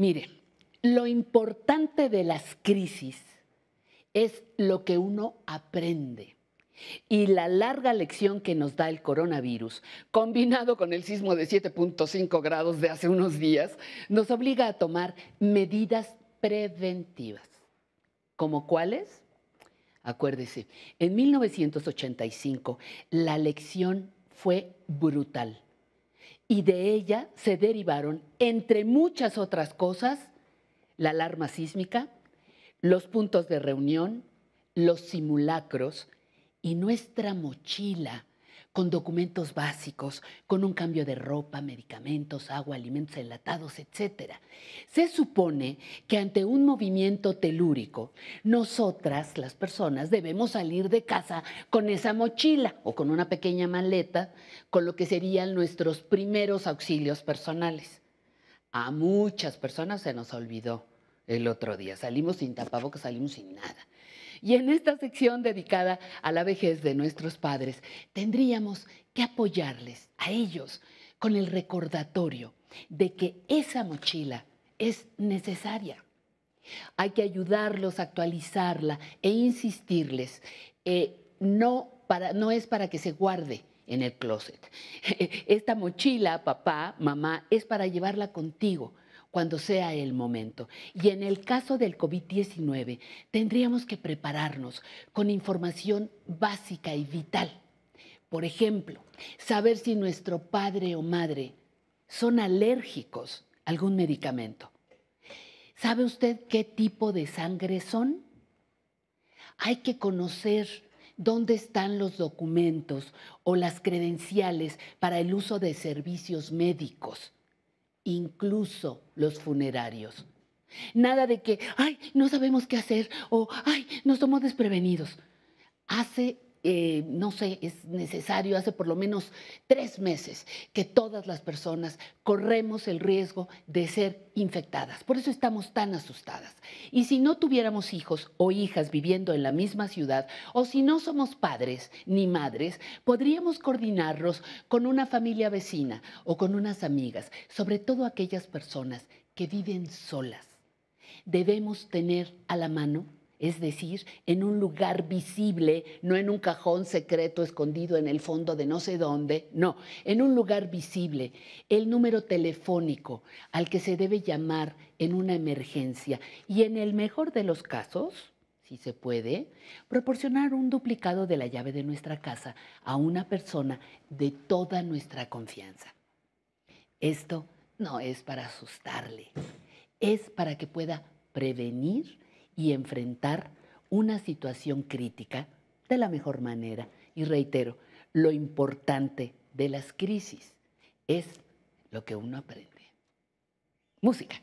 Mire, lo importante de las crisis es lo que uno aprende. Y la larga lección que nos da el coronavirus, combinado con el sismo de 7.5 grados de hace unos días, nos obliga a tomar medidas preventivas. ¿Como cuáles? Acuérdese, en 1985 la lección fue brutal y de ella se derivaron, entre muchas otras cosas, la alarma sísmica, los puntos de reunión, los simulacros y nuestra mochila con documentos básicos, con un cambio de ropa, medicamentos, agua, alimentos enlatados, etc. Se supone que ante un movimiento telúrico, nosotras, las personas, debemos salir de casa con esa mochila o con una pequeña maleta, con lo que serían nuestros primeros auxilios personales. A muchas personas se nos olvidó el otro día. Salimos sin tapabocas, salimos sin nada. Y en esta sección dedicada a la vejez de nuestros padres, tendríamos que apoyarles a ellos con el recordatorio de que esa mochila es necesaria. Hay que ayudarlos a actualizarla e insistirles, eh, no, no es para que se guarde, en el closet. Esta mochila, papá, mamá, es para llevarla contigo, cuando sea el momento. Y en el caso del COVID-19, tendríamos que prepararnos con información básica y vital. Por ejemplo, saber si nuestro padre o madre son alérgicos a algún medicamento. ¿Sabe usted qué tipo de sangre son? Hay que conocer dónde están los documentos o las credenciales para el uso de servicios médicos incluso los funerarios. Nada de que, ay, no sabemos qué hacer o, ay, no somos desprevenidos. Hace eh, no sé, es necesario hace por lo menos tres meses que todas las personas corremos el riesgo de ser infectadas. Por eso estamos tan asustadas. Y si no tuviéramos hijos o hijas viviendo en la misma ciudad, o si no somos padres ni madres, podríamos coordinarnos con una familia vecina o con unas amigas, sobre todo aquellas personas que viven solas. Debemos tener a la mano es decir, en un lugar visible, no en un cajón secreto escondido en el fondo de no sé dónde, no, en un lugar visible, el número telefónico al que se debe llamar en una emergencia y en el mejor de los casos, si se puede, proporcionar un duplicado de la llave de nuestra casa a una persona de toda nuestra confianza. Esto no es para asustarle, es para que pueda prevenir y enfrentar una situación crítica de la mejor manera. Y reitero, lo importante de las crisis es lo que uno aprende. Música.